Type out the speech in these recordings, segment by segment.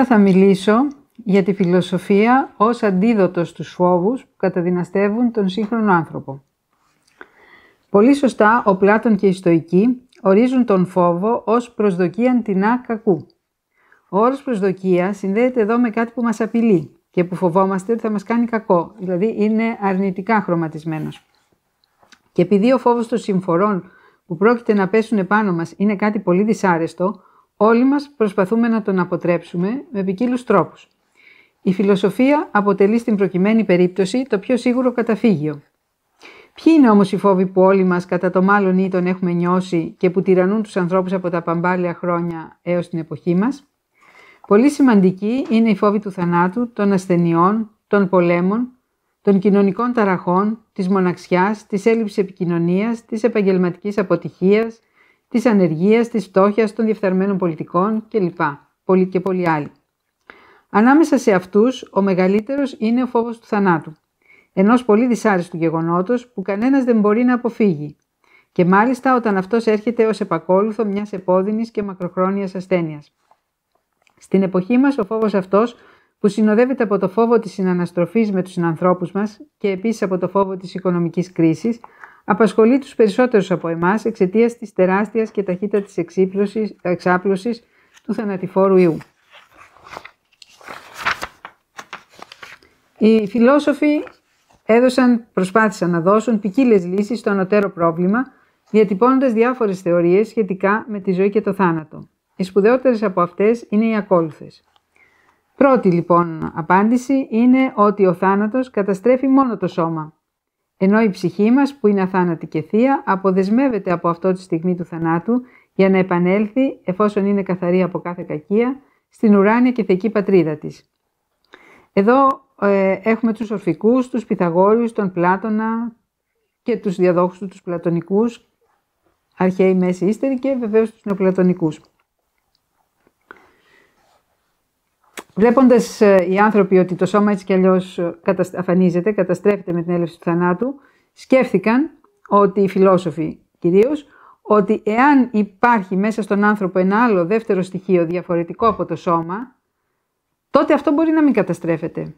Σήμερα θα μιλήσω για τη φιλοσοφία ως αντίδοτος στους φόβους που καταδυναστεύουν τον σύγχρονο άνθρωπο. Πολύ σωστά, ο Πλάτων και οι Στοικοί ορίζουν τον φόβο ως προσδοκία τεινά κακού. Ο όρος προσδοκία συνδέεται εδώ με κάτι που μας απειλεί και που φοβόμαστε ότι θα μας κάνει κακό, δηλαδή είναι αρνητικά χρωματισμένος. Και επειδή ο φόβος των συμφορών που πρόκειται να πέσουν επάνω μας είναι κάτι πολύ δυσάρεστο, Όλοι μας προσπαθούμε να τον αποτρέψουμε με ποικίλους τρόπους. Η φιλοσοφία αποτελεί στην προκειμένη περίπτωση το πιο σίγουρο καταφύγιο. Ποιοι είναι όμως οι φόβοι που όλοι μας κατά το μάλλον ή τον έχουμε νιώσει και που τυραννούν τους ανθρώπους από τα παμπάλια χρόνια έως την εποχή μας. Πολύ σημαντική είναι η φόβη του θανάτου, των ασθενειών, των πολέμων, των κοινωνικών ταραχών, της μοναξιάς, της έλλειψης επικοινωνίας, της επαγγελματικής αποτυχίας, Της ανεργίας, της φτώχειας των διεφθαρμένων πολιτικών κλπ. Πολλοί και πολλοί άλλοι. Ανάμεσα σε αυτούς, ο μεγαλύτερος είναι ο φόβος του θανάτου. ενός πολύ δυσάρεστου γεγονότος που κανένας δεν μπορεί να αποφύγει. Και μάλιστα όταν αυτός έρχεται ως επακόλουθο μιας επώδυνης και μακροχρόνιας ασθένειας. Στην εποχή μας, ο φόβος αυτός που συνοδεύεται από το φόβο της συναναστροφής με τους συνανθρώπους μας και επίσης από το φόβο της οικονομικής κρίσης, απασχολεί τους περισσότερους από εμάς εξαιτίας της τεράστιας και ταχύτατης εξάπλωσης του θανατηφόρου ιού. Οι φιλόσοφοι έδωσαν, προσπάθησαν να δώσουν ποικίλες λύσεις στο ανωτέρο πρόβλημα, διατυπώνοντας διάφορες θεωρίες σχετικά με τη ζωή και το θάνατο. Οι σπουδαιότερες από αυτές είναι οι ακόλουθες. Πρώτη λοιπόν απάντηση είναι ότι ο θάνατος καταστρέφει μόνο το σώμα, ενώ η ψυχή μας που είναι αθάνατη και θεία αποδεσμεύεται από αυτό τη στιγμή του θανάτου για να επανέλθει, εφόσον είναι καθαρή από κάθε κακία, στην ουράνια και θεϊκή πατρίδα της. Εδώ ε, έχουμε τους ορφικούς, τους πυθαγόρους, τον Πλάτωνα και τους διαδόχους του, τους πλατωνικούς, αρχαίοι μέση ύστεροι και βεβαίως τους νεοπλατωνικούς. Βλέποντας ε, οι άνθρωποι ότι το σώμα έτσι κι αλλιώς ε, αφανίζεται, καταστρέφεται με την έλευση του θανάτου, σκέφτηκαν ότι οι φιλόσοφοι κυρίως, ότι εάν υπάρχει μέσα στον άνθρωπο ένα άλλο δεύτερο στοιχείο διαφορετικό από το σώμα, τότε αυτό μπορεί να μην καταστρέφεται.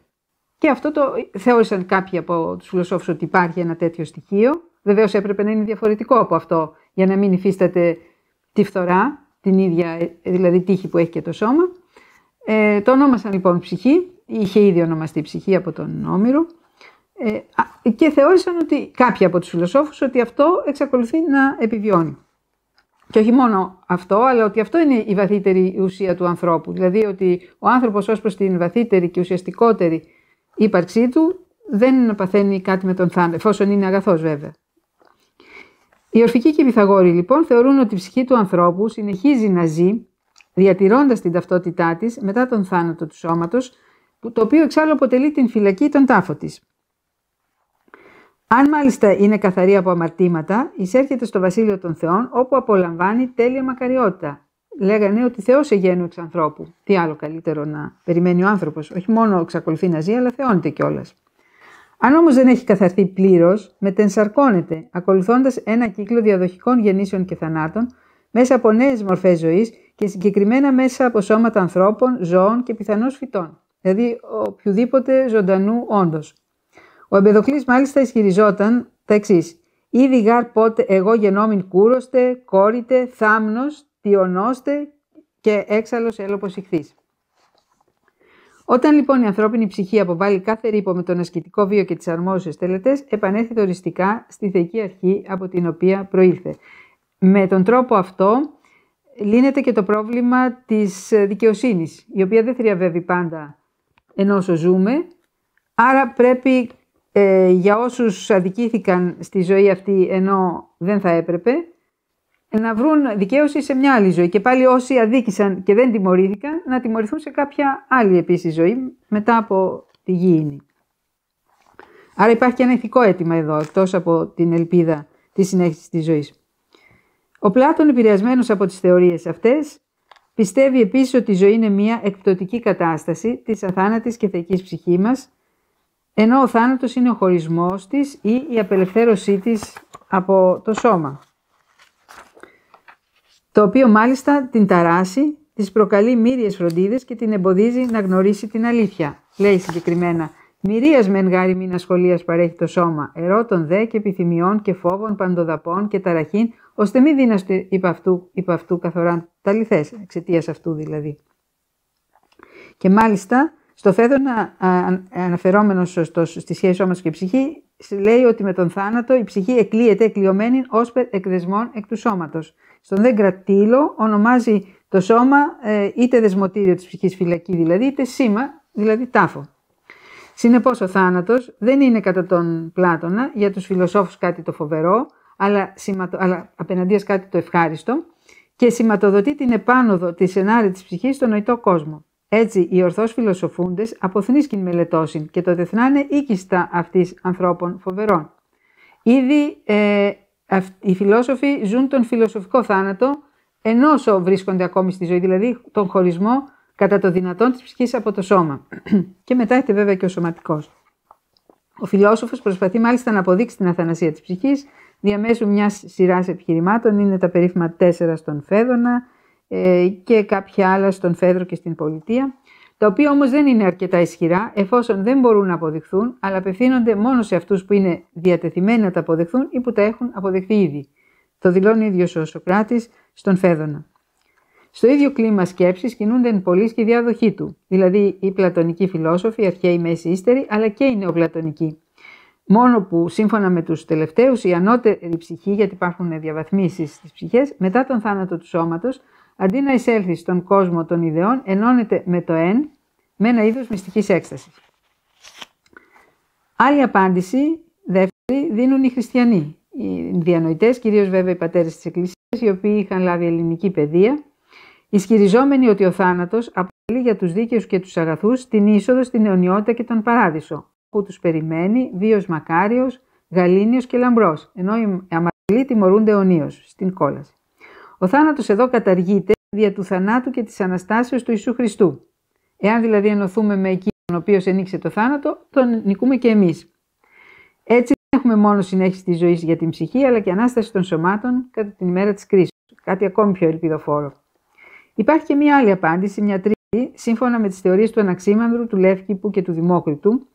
Και αυτό το ε, θεώρησαν κάποιοι από τους φιλοσόφους ότι υπάρχει ένα τέτοιο στοιχείο. Βεβαίως έπρεπε να είναι διαφορετικό από αυτό για να μην υφίσταται τη φθορά, την ίδια δηλαδή τύχη που έχει και το σώμα. Ε, το ονόμασαν λοιπόν ψυχή, είχε ήδη ονομαστεί ψυχή από τον Όμηρο ε, και θεώρησαν ότι κάποιοι από τους φιλοσόφους ότι αυτό εξακολουθεί να επιβιώνει. Και όχι μόνο αυτό, αλλά ότι αυτό είναι η βαθύτερη ουσία του ανθρώπου. Δηλαδή ότι ο άνθρωπος ως προς την βαθύτερη και ουσιαστικότερη ύπαρξή του δεν παθαίνει κάτι με τον θάνατο, εφόσον είναι αγαθός βέβαια. Οι ορφικοί και οι Πυθαγόροι λοιπόν θεωρούν ότι η ψυχή του ανθρώπου συνεχίζει να ζει διατηρώντας την ταυτότητά της μετά τον θάνατο του σώματος, το οποίο εξάλλου αποτελεί την φυλακή των τάφων της. Αν μάλιστα είναι καθαρή από αμαρτήματα, εισέρχεται στο βασίλειο των Θεών όπου απολαμβάνει τέλεια μακαριότητα. Λέγανε ότι Θεός εγένου εξ ανθρώπου. Τι άλλο καλύτερο να περιμένει ο άνθρωπος. Όχι μόνο εξακολουθεί να ζει, αλλά θεώνεται κιόλας. Αν όμως δεν έχει καθαρθεί πλήρως, μετενσαρκώνεται, ακολουθώντας ένα κύκλο διαδοχικών γεννήσεων και θανάτων μέσα από νέες μορφές ζωής και συγκεκριμένα μέσα από σώματα ανθρώπων, ζώων και πιθανώς φυτών, δηλαδή οποιοδήποτε ζωντανού όντω. Ο Εμπεδοκλής μάλιστα ισχυριζόταν τα εξής. Ήδη γάρ πότε εγώ γενόμην κούρωστε, κόρητε, θαμνο, τιονώστε και έξαλλος έλοπος ηχθείς. Όταν λοιπόν η ανθρώπινη ψυχή αποβάλλει κάθε ρήπο με τον ασκητικό βίο και τις αρμόζουσες τελετές, επανέρχεται οριστικά στη θεϊκή αρχή από την οποία προήλθε. Με τον τρόπο αυτό λύνεται και το πρόβλημα της ε, δικαιοσύνης, η οποία δεν θριαβεύει πάντα ενώ ζούμε. Άρα πρέπει ε, για όσους αδικήθηκαν στη ζωή αυτή ενώ δεν θα έπρεπε, να βρουν δικαίωση σε μια άλλη ζωή. Και πάλι όσοι αδίκησαν και δεν τιμωρήθηκαν, να τιμωρηθούν σε κάποια άλλη επίσης ζωή μετά από τη γήινη. Άρα υπάρχει και ένα ηθικό αίτημα εδώ, εκτός από την ελπίδα της συνέχισης της ζωής. Ο Πλάτων επηρεασμένος από τις θεωρίες αυτές. πιστεύει επίσης ότι η ζωή είναι μια εκπτωτική κατάσταση της αθάνατης και θεϊκής ψυχής μας, ενώ ο θάνατος είναι ο χωρισμός της ή η απελευθέρωσή της από το σώμα. Το οποίο μάλιστα την ταράσει, της προκαλεί μύριες φροντίδες και την εμποδίζει να γνωρίσει την αλήθεια. Λέει συγκεκριμένα Μυρίας μεν γάρι μήνα σχολεία παρέχει το σώμα, ερώτων δε και επιθυμιών και φόβων παντοδαπών και ταραχήν, ώστε μη δίναστε υπ' αυτού, υπ αυτού καθοράν ταλιθές, εξαιτίας αυτού δηλαδή. Και μάλιστα, στο Φέδωνα, αναφερόμενο στη σχέση και ψυχή, λέει ότι με τον θάνατο η ψυχή εκλείεται εκλειωμένη ως εκδεσμών εκ του σώματος. Στον Δεγκρατήλο ονομάζει το σώμα ε, είτε δεσμοτήριο της ψυχής φυλακή δηλαδή, είτε σήμα, δηλαδή τάφο. Συνεπώς ο θάνατος δεν είναι κατά τον Πλάτωνα για τους φιλοσόφους κάτι το φοβερό, αλλά, σηματο... αλλά κάτι το ευχάριστο και σηματοδοτεί την επάνωδο τη σενάρη της ψυχής στον νοητό κόσμο. Έτσι, οι ορθώς φιλοσοφούντες αποθνίσκην μελετώσιν και το δεθνάνε οίκιστα αυτής ανθρώπων φοβερών. Ήδη ε, αυ... οι φιλόσοφοι ζουν τον φιλοσοφικό θάνατο ενώ βρίσκονται ακόμη στη ζωή, δηλαδή τον χωρισμό κατά το δυνατόν της ψυχής από το σώμα. και μετά έχετε βέβαια και ο σωματικός. Ο φιλόσοφος προσπαθεί μάλιστα να αποδείξει την αθανασία της ψυχής διαμέσου μιας σειράς επιχειρημάτων είναι τα περίφημα 4 στον Φέδωνα ε, και κάποια άλλα στον Φέδρο και στην Πολιτεία, τα οποία όμως δεν είναι αρκετά ισχυρά εφόσον δεν μπορούν να αποδειχθούν, αλλά απευθύνονται μόνο σε αυτούς που είναι διατεθειμένοι να τα αποδεχθούν ή που τα έχουν αποδεχθεί ήδη. Το δηλώνει ίδιος ο Σοκράτης στον Φέδωνα. Στο ίδιο κλίμα σκέψης κινούνται εν πολλής και διάδοχή του, δηλαδή οι πλατωνικοί φιλόσοφοι, αρχαίοι μέση ύστεροι, αλλά και οι νεοπλατωνικοί. Μόνο που σύμφωνα με τους τελευταίους η ανώτερη ψυχή, γιατί υπάρχουν διαβαθμίσεις στις ψυχές, μετά τον θάνατο του σώματος, αντί να εισέλθει στον κόσμο των ιδεών, ενώνεται με το «εν» με ένα είδος μυστικής έκστασης. Άλλη απάντηση, δεύτερη, δίνουν οι χριστιανοί, οι διανοητές, κυρίως βέβαια οι πατέρες της Εκκλησίας, οι οποίοι είχαν λάβει ελληνική παιδεία, ισχυριζόμενοι ότι ο θάνατος αποτελεί για τους δίκαιους και τους αγαθούς την είσοδο στην αιωνιότητα και τον παράδεισο, που τους περιμένει βίος μακάριος, γαλήνιος και λαμπρός, ενώ οι αμαρτωλοί τιμωρούνται αιωνίως στην κόλαση. Ο θάνατος εδώ καταργείται δια του θανάτου και της Αναστάσεως του Ιησού Χριστού. Εάν δηλαδή ενωθούμε με εκείνον ο οποίος ενήξε το θάνατο, τον νικούμε και εμείς. Έτσι δεν έχουμε μόνο συνέχιση της ζωής για την ψυχή, αλλά και ανάσταση των σωμάτων κατά την ημέρα της κρίσης. Κάτι ακόμη πιο ελπιδοφόρο. Υπάρχει και μία άλλη απάντηση, μια τρίτη, σύμφωνα με τις θεωρίες του Αναξίμανδρου, του Λεύκηπου και του Δημόκριτου,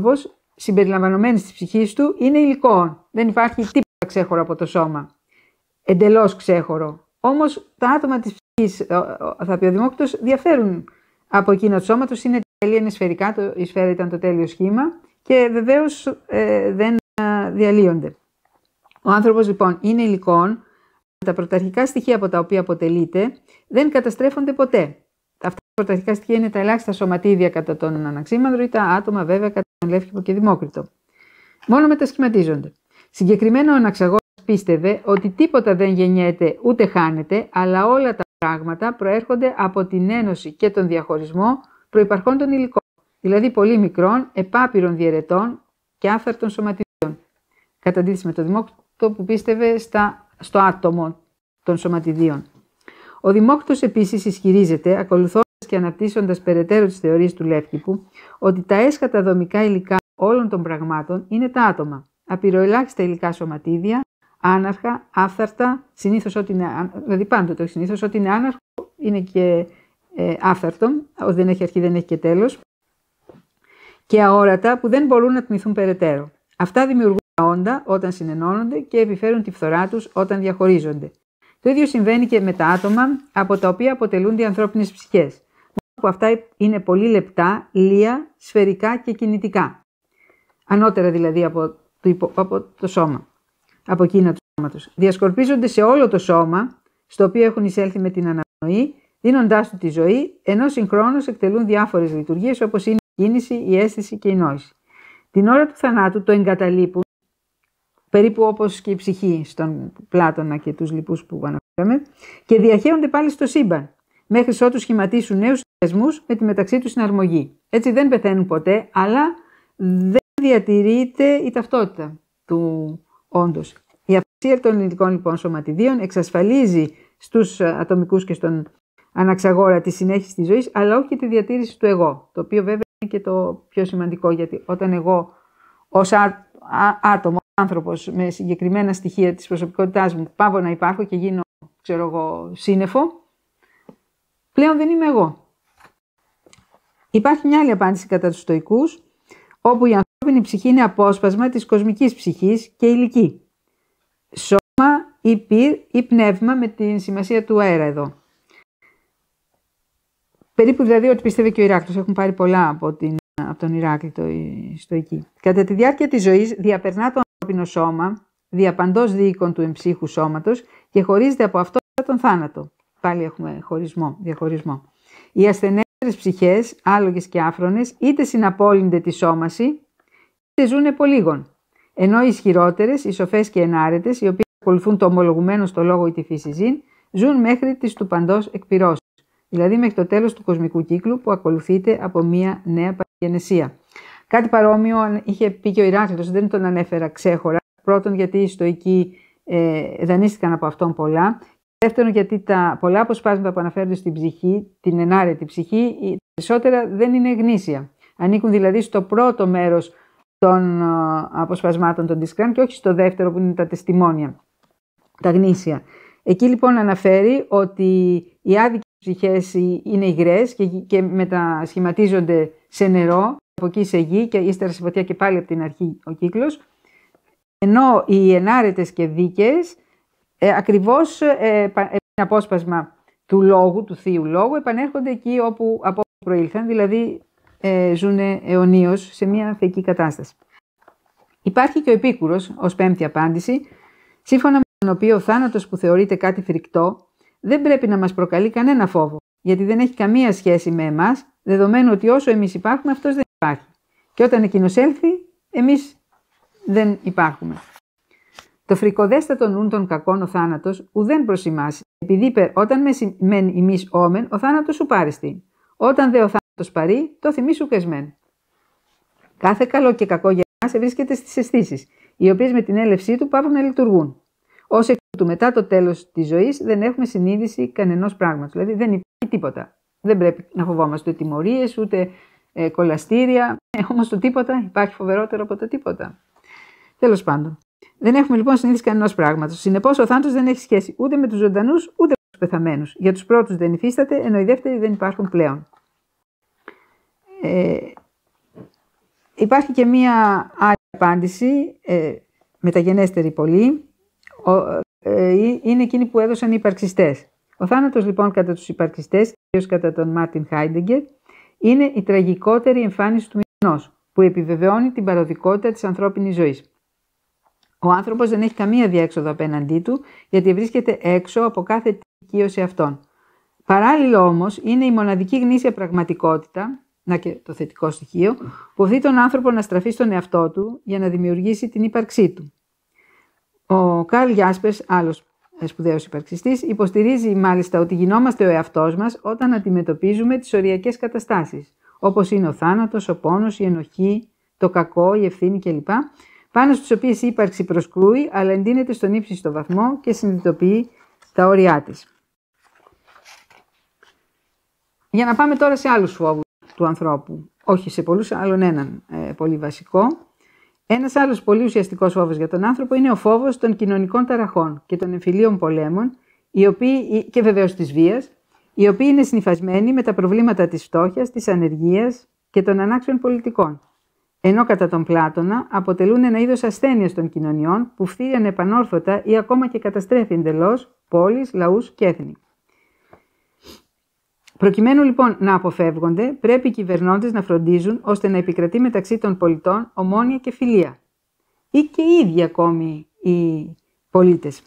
άνθρωπος συμπεριλαμβανομένης της ψυχής του είναι υλικό. Δεν υπάρχει τίποτα ξέχωρο από το σώμα. Εντελώς ξέχωρο. Όμως τα άτομα της ψυχής, θα πει ο Δημόκτο, διαφέρουν από εκείνα του σώματος. Είναι τέλεια, είναι σφαιρικά, το, η σφαίρα ήταν το τέλειο σχήμα και βεβαίως ε, δεν διαλύονται. Ο άνθρωπος λοιπόν είναι υλικό, τα πρωταρχικά στοιχεία από τα οποία αποτελείται δεν καταστρέφονται ποτέ. Αυτά τα πρωταρχικά στοιχεία είναι τα ελάχιστα σωματίδια κατά τον αναξίμανδρο ή τα άτομα βέβαια κατά Λεύκηπο και Δημόκριτο. Μόνο μετασχηματίζονται. Συγκεκριμένα ο Αναξαγόρας πίστευε ότι τίποτα δεν γεννιέται ούτε χάνεται, αλλά όλα τα πράγματα προέρχονται από την ένωση και τον διαχωρισμό προϋπαρχών των υλικών, δηλαδή πολύ μικρών, επάπειρων διαιρετών και άθαρτων σωματιδίων. Κατά αντίθεση με τον Δημόκριτο που πίστευε στα, στο άτομο των σωματιδίων. Ο Δημόκριτος επίσης ισχυρίζεται, ακολουθώντας και αναπτύσσοντας περαιτέρω τις θεωρίες του Λεύκηπου ότι τα έσχατα δομικά υλικά όλων των πραγμάτων είναι τα άτομα. Απειροελάχιστα υλικά σωματίδια, άναρχα, άφθαρτα, συνήθως ότι είναι, δηλαδή πάντοτε, ότι είναι άναρχο, είναι και ε, άφθαρτο, ότι δεν έχει αρχή, δεν έχει και τέλος. και αόρατα που δεν μπορούν να τμηθούν περαιτέρω. Αυτά δημιουργούν τα όντα όταν συνενώνονται και επιφέρουν τη φθορά τους όταν διαχωρίζονται. Το ίδιο συμβαίνει και με τα άτομα από τα οποία αποτελούνται οι ανθρώπινες ψυχές που αυτά είναι πολύ λεπτά, λία, σφαιρικά και κινητικά. Ανώτερα δηλαδή από το, από το σώμα, από εκείνα του σώματος. Διασκορπίζονται σε όλο το σώμα, στο οποίο έχουν εισέλθει με την αναπνοή, δίνοντάς του τη ζωή, ενώ συγχρόνως εκτελούν διάφορες λειτουργίες όπως είναι η κίνηση, η αίσθηση και η νόηση. Την ώρα του θανάτου το εγκαταλείπουν, περίπου όπως και η ψυχή στον Πλάτωνα και τους λοιπούς που αναφέραμε, και διαχέονται πάλι στο σύμπαν, μέχρι ότου σχηματίσουν νέους με τη μεταξύ τους συναρμογή. Έτσι δεν πεθαίνουν ποτέ, αλλά δεν διατηρείται η ταυτότητα του όντως. Η αυξία των ελληνικών λοιπόν σωματιδίων εξασφαλίζει στους ατομικούς και στον αναξαγόρα τη συνέχιση της ζωής, αλλά όχι και τη διατήρηση του εγώ, το οποίο βέβαια είναι και το πιο σημαντικό, γιατί όταν εγώ ως άτομο, άνθρωπος με συγκεκριμένα στοιχεία της προσωπικότητάς μου, πάω να υπάρχω και γίνω, ξέρω εγώ, σύννεφο, πλέον δεν είμαι εγώ. Υπάρχει μια άλλη απάντηση κατά τους στοικούς, όπου η ανθρώπινη ψυχή είναι απόσπασμα της κοσμικής ψυχής. και ηλική. Σώμα ή πυρ ή πνεύμα με την σημασία του αέρα εδώ. Περίπου δηλαδή ότι πιστεύει και ο Ηράκλειος. έχουν πάρει πολλά από, την, από τον Ηράκλειο οι Στοϊκοί. Κατά τη διάρκεια της ζωής, διαπερνά το ανθρώπινο σώμα, διαπαντός διοίκων του εμψύχου σώματος και χωρίζεται από αυτό τον θάνατο. Πάλι έχουμε χωρισμό, διαχωρισμό. Η ασθενέ ψυχές, άλογες και άφρονες, είτε συναπόλυνται τη σώμαση, είτε ζουν επολίγων. Ενώ οι ισχυρότερες, οι σοφές και ενάρετες, οι οποίες ακολουθούν το ομολογουμένο στο λόγο ή τη φύση ζήν, ζουν μέχρι τις του παντός εκπληρώσεις, δηλαδή μέχρι το τέλος του κοσμικού κύκλου που ακολουθείται από μια νέα παγενεσία. Κάτι παρόμοιο είχε πει και ο Ηράκλειο, δεν τον ανέφερα ξέχωρα. Πρώτον, γιατί οι Στοικοί ε, δανείστηκαν από αυτόν πολλά Δεύτερον, γιατί τα πολλά αποσπάσματα που αναφέρονται στην ψυχή, την ενάρετη ψυχή, περισσότερα δεν είναι γνήσια. Ανήκουν δηλαδή στο πρώτο μέρος των ε, αποσπασμάτων των Discran και όχι στο δεύτερο που είναι τα τεστιμόνια, τα γνήσια. Εκεί λοιπόν αναφέρει ότι οι άδικες ψυχές είναι υγρές και, μετασχηματίζονται σε νερό, από εκεί σε γη και ύστερα σε και πάλι από την αρχή ο κύκλος, ενώ οι ενάρετες και δίκαιες ε, ακριβώς ε, ένα ε, ε, απόσπασμα του λόγου, του θείου λόγου, επανέρχονται εκεί όπου από όπου προήλθαν, δηλαδή ε, ζουν αιωνίως σε μια θεϊκή κατάσταση. Υπάρχει και ο επίκουρος ως πέμπτη απάντηση, σύμφωνα με τον οποίο ο θάνατος που θεωρείται κάτι φρικτό δεν πρέπει να μας προκαλεί κανένα φόβο, γιατί δεν έχει καμία σχέση με εμάς, δεδομένου ότι όσο εμείς υπάρχουμε αυτός δεν υπάρχει. Και όταν εκείνος έλθει, εμείς δεν υπάρχουμε. Το φρικοδέστατο νουν των κακών ο θάνατος ουδέν προσημάσει, επειδή είπε όταν μες μεν ημί όμεν, ο θάνατος σου πάριστη. Όταν δε ο θάνατος παρεί, το θυμί σου κεσμέν. Κάθε καλό και κακό για μα βρίσκεται στις αισθήσεις, οι οποίες με την έλευσή του πάβουν να λειτουργούν. Ως εκ του μετά το τέλος της ζωής δεν έχουμε συνείδηση κανενός πράγματος. Δηλαδή δεν υπάρχει τίποτα. Δεν πρέπει να φοβόμαστε ούτε τιμωρίες, ούτε ε, κολαστήρια. Ε, Όμως το τίποτα υπάρχει φοβερότερο από το τίποτα. Τέλος πάντων. Δεν έχουμε λοιπόν συνείδηση κανένας πράγματος. Συνεπώς, ο θάνατος δεν έχει σχέση ούτε με τους ζωντανούς ούτε με τους πεθαμένους. Για τους πρώτους δεν υφίσταται, ενώ οι δεύτεροι δεν υπάρχουν πλέον. Ε, υπάρχει και μία άλλη απάντηση, ε, μεταγενέστερη πολύ, ο, ε, είναι εκείνη που έδωσαν οι υπαρξιστές. Ο θάνατος λοιπόν κατά τους υπαρξιστές, ιδίως κατά τον Μάρτιν Χάιντεγκερ, είναι η τραγικότερη εμφάνιση του μηχανό, που επιβεβαιώνει την παροδικότητα της ανθρώπινης ζωής. Ο άνθρωπος δεν έχει καμία διέξοδο απέναντί του, γιατί βρίσκεται έξω από κάθε δικαίωση αυτών. Παράλληλο όμως είναι η μοναδική γνήσια πραγματικότητα, να και το θετικό στοιχείο, που οθεί τον άνθρωπο να στραφεί στον εαυτό του για να δημιουργήσει την ύπαρξή του. Ο Καρλ Γιάσπερς, άλλος σπουδαίος υπαρξιστής, υποστηρίζει μάλιστα ότι γινόμαστε ο εαυτός μας όταν αντιμετωπίζουμε τις οριακές καταστάσεις, όπως είναι ο θάνατος, ο πόνος, η ενοχή, το κακό, η ευθύνη κλπ πάνω στις οποίες η ύπαρξη προσκρούει, αλλά εντείνεται στον ύψιστο βαθμό και συνειδητοποιεί τα όρια της. Για να πάμε τώρα σε άλλους φόβους του ανθρώπου, όχι σε πολλούς, άλλον έναν ε, πολύ βασικό. Ένας άλλος πολύ ουσιαστικός φόβος για τον άνθρωπο είναι ο φόβος των κοινωνικών ταραχών και των εμφυλίων πολέμων οι οποίοι, ε, και βεβαίως της βίας, οι οποίοι είναι συνυφασμένοι με τα προβλήματα της φτώχειας, της ανεργίας και των ανάξιων πολιτικών ενώ κατά τον Πλάτωνα αποτελούν ένα είδος ασθένειας των κοινωνιών που φθείρει ανεπανόρθωτα ή ακόμα και καταστρέφει εντελώς πόλεις, λαούς και έθνη. Προκειμένου λοιπόν να αποφεύγονται, πρέπει οι κυβερνώντες να φροντίζουν ώστε να επικρατεί μεταξύ των πολιτών ομόνια και φιλία. Ή και οι ίδιοι ακόμη οι πολίτες.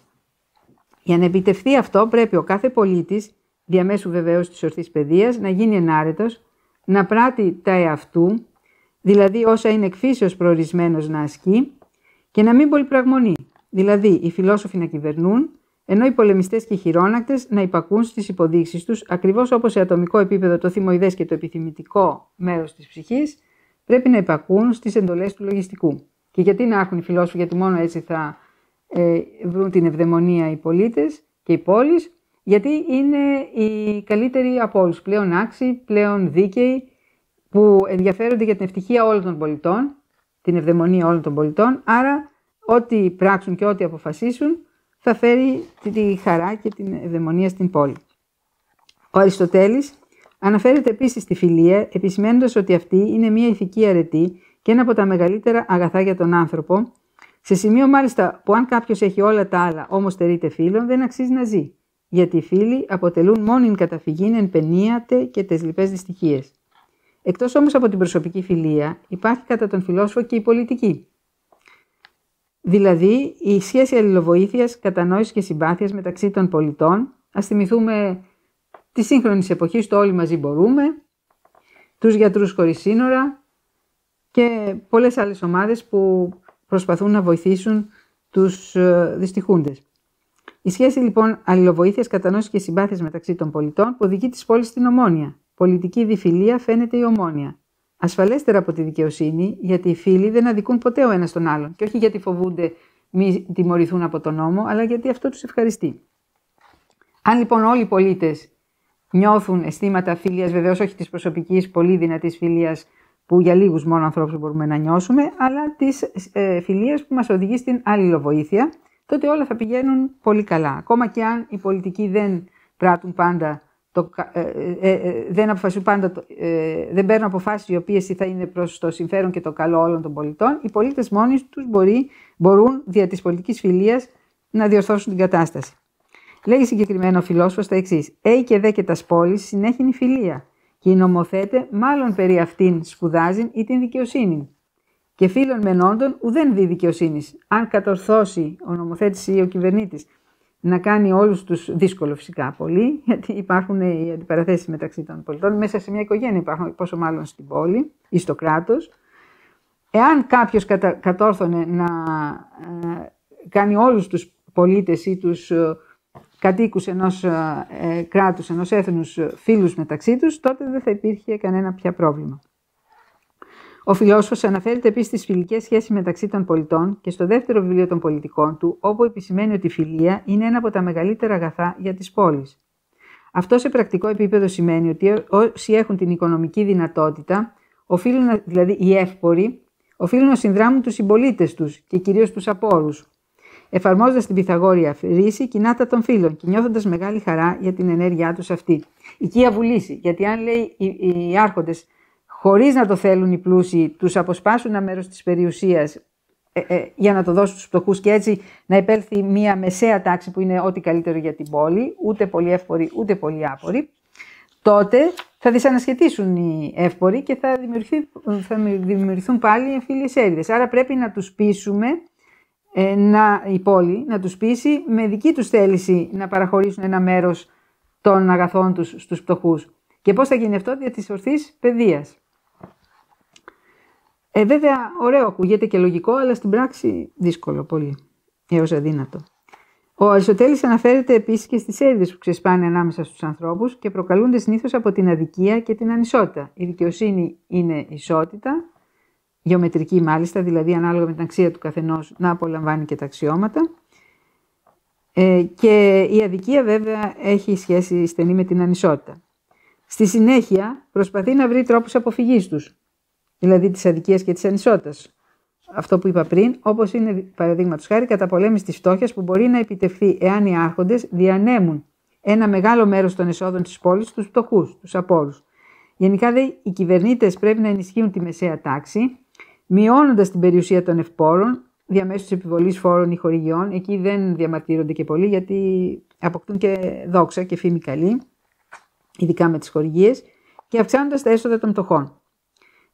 Για να επιτευχθεί αυτό, πρέπει ο κάθε πολίτης, διαμέσου βεβαίως της ορθής παιδείας, να γίνει ενάρετος, να πράττει τα εαυτού δηλαδή όσα είναι εκφύσεως προορισμένος να ασκεί, και να μην πολυπραγμονεί, δηλαδή οι φιλόσοφοι να κυβερνούν, ενώ οι πολεμιστές και οι χειρόνακτες να υπακούν στις υποδείξεις τους, ακριβώς όπως σε ατομικό επίπεδο το θυμοειδές και το επιθυμητικό μέρος της ψυχής, πρέπει να υπακούν στις εντολές του λογιστικού. Και γιατί να έχουν οι φιλόσοφοι, γιατί μόνο έτσι θα ε, βρουν την ευδαιμονία οι πολίτες και οι πόλεις, γιατί είναι οι καλύτεροι από όλους, πλέον άξιοι, πλέον δίκαιοι που ενδιαφέρονται για την ευτυχία όλων των πολιτών, την ευδαιμονία όλων των πολιτών, άρα ό,τι πράξουν και ό,τι αποφασίσουν θα φέρει τη χαρά και την ευδαιμονία στην πόλη. Ο Αριστοτέλης αναφέρεται επίσης στη φιλία, επισημένοντας ότι αυτή είναι μια ηθική αρετή και ένα από τα μεγαλύτερα αγαθά για τον άνθρωπο, σε σημείο μάλιστα που αν κάποιος έχει όλα τα άλλα όμως στερείται φίλων, δεν αξίζει να ζει, γιατί οι φίλοι αποτελούν μόνην καταφυγή εν και τις λοιπές δυστυχίες. Εκτός όμως από την προσωπική φιλία, υπάρχει κατά τον φιλόσοφο και η πολιτική. Δηλαδή, η σχέση αλληλοβοήθειας, κατανόησης και συμπάθειας μεταξύ των πολιτών. Ας θυμηθούμε τη σύγχρονη εποχή, το όλοι μαζί μπορούμε, τους γιατρούς χωρίς σύνορα και πολλές άλλες ομάδες που προσπαθούν να βοηθήσουν τους ε, δυστυχούντες. Η σχέση λοιπόν αλληλοβοήθειας, κατανόησης και συμπάθειας μεταξύ των πολιτών που οδηγεί τις πόλεις στην ομόνια Πολιτική διφιλία φαίνεται η ομόνοια. Ασφαλέστερα από τη δικαιοσύνη, γιατί οι φίλοι δεν αδικούν ποτέ ο ένας τον άλλον. Και όχι γιατί φοβούνται μη τιμωρηθούν από τον νόμο, αλλά γιατί αυτό τους ευχαριστεί. Αν λοιπόν όλοι οι πολίτες νιώθουν αισθήματα φιλίας, βεβαίως όχι της προσωπικής, πολύ δυνατής φιλίας που για λίγους μόνο ανθρώπους μπορούμε να νιώσουμε, αλλά της ε, φιλίας που μας οδηγεί στην αλληλοβοήθεια, τότε όλα θα πηγαίνουν πολύ καλά. Ακόμα και αν οι πολιτικοί δεν πράττουν πάντα το, ε, ε, ε, δεν, πάντα, ε, δεν παίρνουν αποφάσεις οι οποίες θα είναι προς το συμφέρον και το καλό όλων των πολιτών. Οι πολίτες μόνοι τους μπορούν δια της πολιτικής φιλίας να διορθώσουν την κατάσταση. Λέει συγκεκριμένο ο φιλόσοφος τα εξής. «Ει και δε και τας σπόλης η φιλία και η νομοθέτε μάλλον περί αυτήν σπουδάζει ή την δικαιοσύνη. Και φίλων μενόντων ουδέν δει δικαιοσύνης, αν κατορθώσει ο νομοθέτης ή ο κυβερνήτης να κάνει όλους τους δύσκολο φυσικά πολύ, γιατί υπάρχουν οι αντιπαραθέσεις μεταξύ των πολιτών, μέσα σε μια οικογένεια υπάρχουν, πόσο μάλλον στην πόλη ή στο κράτος. Εάν κάποιος κατα, κατόρθωνε να ε, κάνει όλους τους πολίτες ή τους ε, κατοίκους ενός ε, ε, κράτους, ενός έθνους φίλους μεταξύ τους, τότε δεν θα υπήρχε κανένα πια πρόβλημα. Ο φιλόσοφος αναφέρεται επίσης στις φιλικές σχέσεις μεταξύ των πολιτών και στο δεύτερο βιβλίο των πολιτικών του, όπου επισημαίνει ότι η φιλία είναι ένα από τα μεγαλύτερα αγαθά για τις πόλεις. Αυτό σε πρακτικό επίπεδο σημαίνει ότι όσοι έχουν την οικονομική δυνατότητα, οφείλουν, δηλαδή οι εύποροι, οφείλουν να συνδράμουν τους συμπολίτες τους και κυρίως τους απόρους. Εφαρμόζοντας την Πυθαγόρια ρίση, κοινάτα των φίλων και νιώθοντας μεγάλη χαρά για την ενέργειά τους αυτή. Οικία βουλήση, γιατί αν λέει οι, οι άρχοντες χωρίς να το θέλουν οι πλούσιοι, τους αποσπάσουν ένα μέρος της περιουσίας ε, ε, για να το δώσουν στους πτωχούς και έτσι να επέλθει μια μεσαία τάξη που είναι ό,τι καλύτερο για την πόλη, ούτε πολύ εύποροι ούτε πολύ άποροι, τότε θα δυσανασχετήσουν οι εύποροι και θα, δημιουργηθούν, θα δημιουργηθούν πάλι εμφύλιες έρηδες. Άρα πρέπει να τους πείσουμε ε, να, η πόλη να τους πείσει με δική τους θέληση να παραχωρήσουν ένα μέρος των αγαθών τους στους πτωχούς. Και πώς θα γίνει αυτό δια της ορθής παιδείας. Ε, βέβαια, ωραίο ακούγεται και λογικό, αλλά στην πράξη δύσκολο πολύ, έως αδύνατο. Ο Αριστοτέλης αναφέρεται επίσης και στις έρηδες που ξεσπάνε ανάμεσα στους ανθρώπους και προκαλούνται συνήθως από την αδικία και την ανισότητα. Η δικαιοσύνη είναι ισότητα, γεωμετρική μάλιστα, δηλαδή ανάλογα με την αξία του καθενός να απολαμβάνει και τα αξιώματα. Ε, και η αδικία βέβαια έχει σχέση στενή με την ανισότητα. Στη συνέχεια προσπαθεί να βρει τρόπους αποφυγής τους, δηλαδή τη αδικία και τη ανισότητα. Αυτό που είπα πριν, όπως είναι παραδείγματος χάρη κατά πολέμηση της φτώχειας που μπορεί να επιτευχθεί εάν οι άρχοντες διανέμουν ένα μεγάλο μέρος των εσόδων της πόλης στους φτωχούς, τους απόρους. Γενικά, δε, οι κυβερνήτες πρέπει να ενισχύουν τη μεσαία τάξη, μειώνοντας την περιουσία των ευπόρων διαμέσους τη επιβολής φόρων ή χορηγιών. Εκεί δεν διαμαρτύρονται και πολύ, γιατί αποκτούν και δόξα και φήμη καλή, ειδικά με τις χορηγίες, και αυξάνοντας τα έσοδα των φτωχών.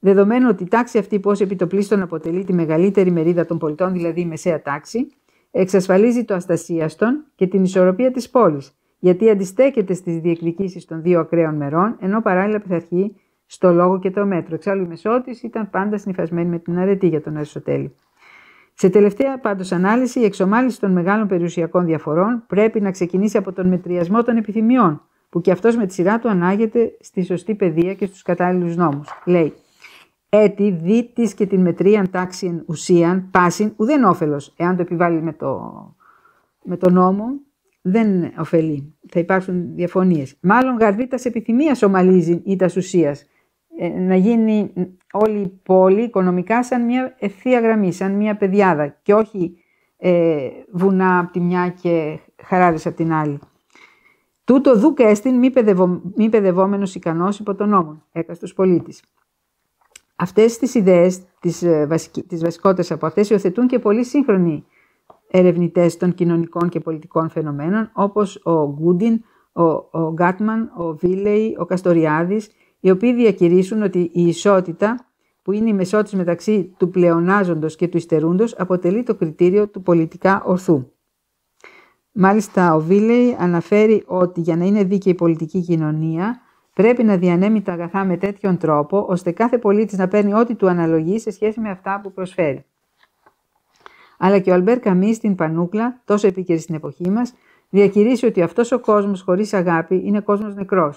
Δεδομένου ότι η τάξη αυτή πώς επιτοπλίστων αποτελεί τη μεγαλύτερη μερίδα των πολιτών, δηλαδή η μεσαία τάξη, εξασφαλίζει το αστασίαστον και την ισορροπία της πόλης, γιατί αντιστέκεται στις διεκδικήσεις των δύο ακραίων μερών, ενώ παράλληλα πειθαρχεί στο λόγο και το μέτρο. Εξάλλου η Μεσότης ήταν πάντα συνυφασμένη με την αρετή για τον Αριστοτέλη. Σε τελευταία πάντως ανάλυση, η εξομάλυση των μεγάλων περιουσιακών διαφορών πρέπει να ξεκινήσει από τον μετριασμό των επιθυμιών, που και αυτός με τη σειρά του ανάγεται στη σωστή παιδεία και στους κατάλληλους νόμους. Λέει, έτη δι τη και την μετρίαν τάξη, ουσίαν πάσιν ουδέν όφελος. Εάν το επιβάλλει με το, με το νόμο, δεν ωφελεί. Θα υπάρξουν διαφωνίες. Μάλλον γαρδίτας επιθυμίας ομαλίζει ή τας ουσίας. Ε, να γίνει όλη η πόλη οικονομικά σαν μια ευθεία γραμμή, σαν μια πεδιάδα και όχι ε, βουνά από τη μια και χαράδες από την άλλη. Τούτο δούκ έστειν μη, παιδευο, μη ικανός υπό τον νόμο, έκαστος πολίτης. Αυτές τις ιδέες, τις, ε, τις βασικότερες από αυτές, υιοθετούν και πολύ σύγχρονοι ερευνητές των κοινωνικών και πολιτικών φαινομένων, όπως ο Γκούντιν, ο, ο Γκάτμαν, ο Βίλεϊ, ο Καστοριάδης, οι οποίοι διακηρύσουν ότι η ισότητα, που είναι η μεσότηση μεταξύ του πλεονάζοντος και του υστερούντος, αποτελεί το κριτήριο του πολιτικά ορθού. Μάλιστα, ο Βίλεϊ αναφέρει ότι για να είναι δίκαιη η πολιτική κοινωνία, Πρέπει να διανέμει τα αγαθά με τέτοιον τρόπο, ώστε κάθε πολίτης να παίρνει ό,τι του αναλογεί σε σχέση με αυτά που προσφέρει. Αλλά και ο Αλμπέρ Καμίς στην Πανούκλα, τόσο επίκαιρη στην εποχή μας, διακηρύσει ότι αυτός ο κόσμος χωρίς αγάπη είναι κόσμος νεκρός.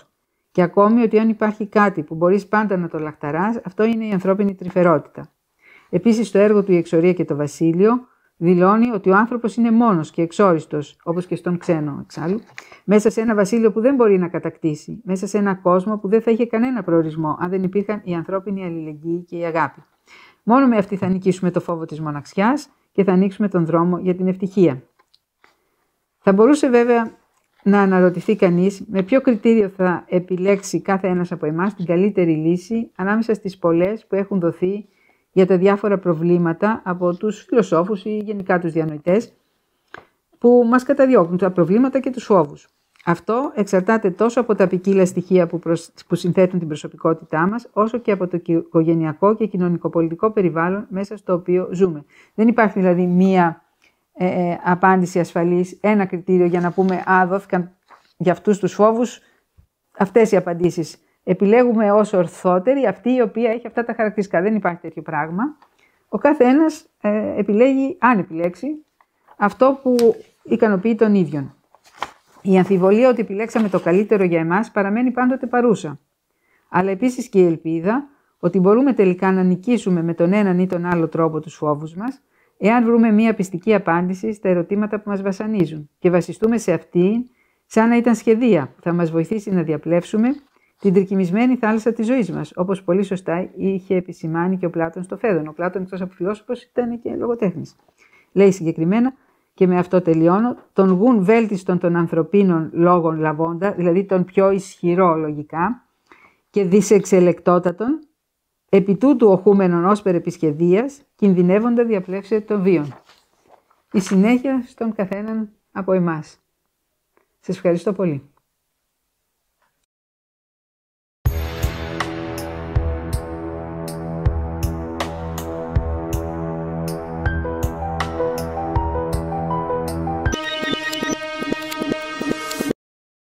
Και ακόμη ότι αν υπάρχει κάτι που μπορείς πάντα να το λαχταράς, αυτό είναι η ανθρώπινη τρυφερότητα. Επίσης, στο έργο του Η Εξορία και το Βασίλειο, δηλώνει ότι ο άνθρωπος είναι μόνος και εξόριστος, όπως και στον ξένο εξάλλου, μέσα σε ένα βασίλειο που δεν μπορεί να κατακτήσει, μέσα σε ένα κόσμο που δεν θα είχε κανένα προορισμό αν δεν υπήρχαν η ανθρώπινη αλληλεγγύη και η αγάπη. Μόνο με αυτή θα νικήσουμε το φόβο της μοναξιάς και θα ανοίξουμε τον δρόμο για την ευτυχία. Θα μπορούσε βέβαια να αναρωτηθεί κανείς με ποιο κριτήριο θα επιλέξει κάθε ένας από εμάς την καλύτερη λύση ανάμεσα στις πολλές που έχουν δοθεί για τα διάφορα προβλήματα από τους φιλοσόφους ή γενικά τους διανοητές που μας καταδιώκουν τα προβλήματα και τους φόβους. Αυτό εξαρτάται τόσο από τα ποικίλα στοιχεία που, συνθέτουν την προσωπικότητά μας, όσο και από το οικογενειακό και κοινωνικοπολιτικό περιβάλλον μέσα στο οποίο ζούμε. Δεν υπάρχει δηλαδή μία ε, ε, απάντηση ασφαλής, ένα κριτήριο για να πούμε «Α, δόθηκαν για αυτούς τους φόβους αυτές οι απαντήσεις» επιλέγουμε ως ορθότερη αυτή η οποία έχει αυτά τα χαρακτηριστικά. Δεν υπάρχει τέτοιο πράγμα. Ο κάθε ένας ε, επιλέγει, αν επιλέξει, αυτό που ικανοποιεί τον ίδιο. Η αμφιβολία ότι επιλέξαμε το καλύτερο για εμάς παραμένει πάντοτε παρούσα. Αλλά επίσης και η ελπίδα ότι μπορούμε τελικά να νικήσουμε με τον έναν ή τον άλλο τρόπο τους φόβους μας, εάν βρούμε μία πιστική απάντηση στα ερωτήματα που μας βασανίζουν και βασιστούμε σε αυτήν σαν να ήταν σχεδία που θα μας βοηθήσει να διαπλέψουμε την τρικυμισμένη θάλασσα της ζωής μας, όπως πολύ σωστά είχε επισημάνει και ο Πλάτων στο Φέδον. Ο Πλάτων, εκτός από φιλόσοφος, ήταν και λογοτέχνης. Λέει συγκεκριμένα, και με αυτό τελειώνω, τον γουν βέλτιστον των ανθρωπίνων λόγων λαβώντα, δηλαδή τον πιο ισχυρό λογικά και δυσεξελεκτότατον, επί τούτου οχούμενον ως περαιπισκευία, κινδυνεύοντα διαπλέξε των βίων. Η συνέχεια στον καθέναν από εμάς. Σας ευχαριστώ πολύ.